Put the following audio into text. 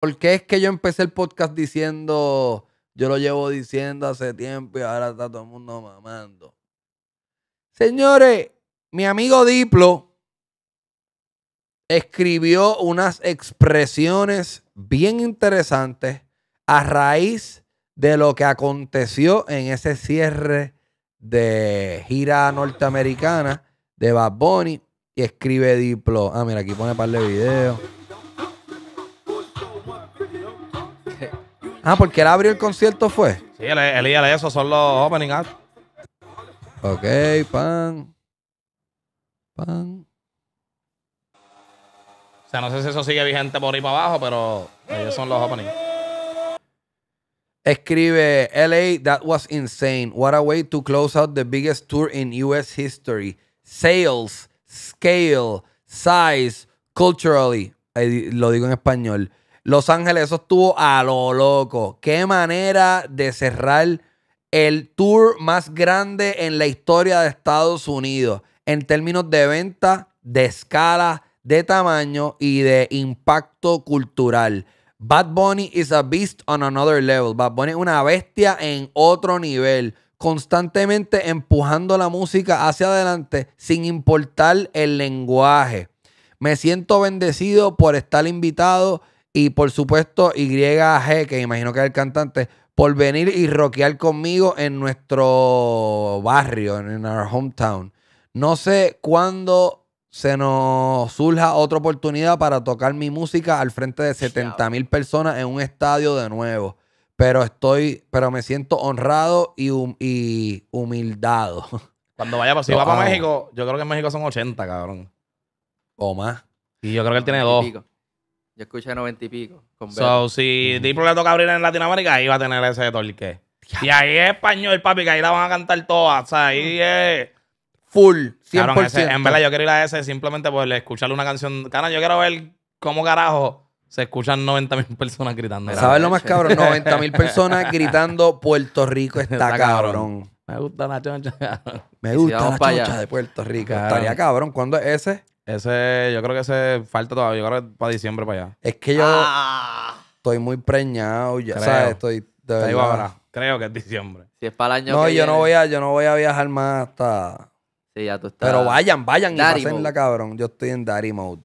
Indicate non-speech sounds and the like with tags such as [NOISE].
¿Por qué es que yo empecé el podcast diciendo, yo lo llevo diciendo hace tiempo y ahora está todo el mundo mamando? Señores, mi amigo Diplo escribió unas expresiones bien interesantes a raíz de lo que aconteció en ese cierre de gira norteamericana de Bad Bunny. Y escribe Diplo. Ah, mira, aquí pone un par de videos. Ah, porque él abrió el concierto, fue. Sí, él, él y eso son los opening acts. Ok, pan. Pan. O sea, no sé si eso sigue vigente por ahí para abajo, pero ellos son los opening. Escribe LA, that was insane. What a way to close out the biggest tour in US history. Sales, scale, size, culturally. lo digo en español. Los Ángeles, eso estuvo a lo loco. Qué manera de cerrar el tour más grande en la historia de Estados Unidos en términos de venta, de escala, de tamaño y de impacto cultural. Bad Bunny is a beast on another level. Bad Bunny es una bestia en otro nivel. Constantemente empujando la música hacia adelante sin importar el lenguaje. Me siento bendecido por estar invitado y por supuesto, YG, que imagino que es el cantante, por venir y rockear conmigo en nuestro barrio, en nuestro hometown. No sé cuándo se nos surja otra oportunidad para tocar mi música al frente de 70 mil personas en un estadio de nuevo. Pero estoy, pero me siento honrado y, y humildado. [LAUGHS] Cuando vaya, si va para México, yo creo que en México son 80, cabrón. O más. Y yo creo que él tiene dos. Yo escuché 90 y pico. Con so, si mm. Diplo abrir en Latinoamérica, ahí va a tener ese torque. Y ahí es español, papi, que ahí la van a cantar todas. O sea, ahí mm. es full. 100%. Cabrón, ese, en verdad, yo quiero ir a ese simplemente por escucharle una canción. Cara, yo quiero ver cómo carajo se escuchan 90 mil personas gritando. ¿Sabes lo más cabrón? 90 mil personas gritando Puerto Rico [LAUGHS] está, cabrón. Me gusta la choncha. Me gusta la choncha de Puerto Rico. Estaría cabrón. ¿Cuándo es ese? Ese, yo creo que ese falta todavía. Yo creo que para diciembre para allá. Es que yo ah. estoy muy preñado ya. Creo. ¿Sabes? Estoy de verdad. ahora. Creo que es diciembre. Si es para el año que yo viene. No, voy a, yo no voy a viajar más hasta... Sí, ya tú estás... Pero vayan, vayan y pasen la cabrón. Yo estoy en Daddy Mode.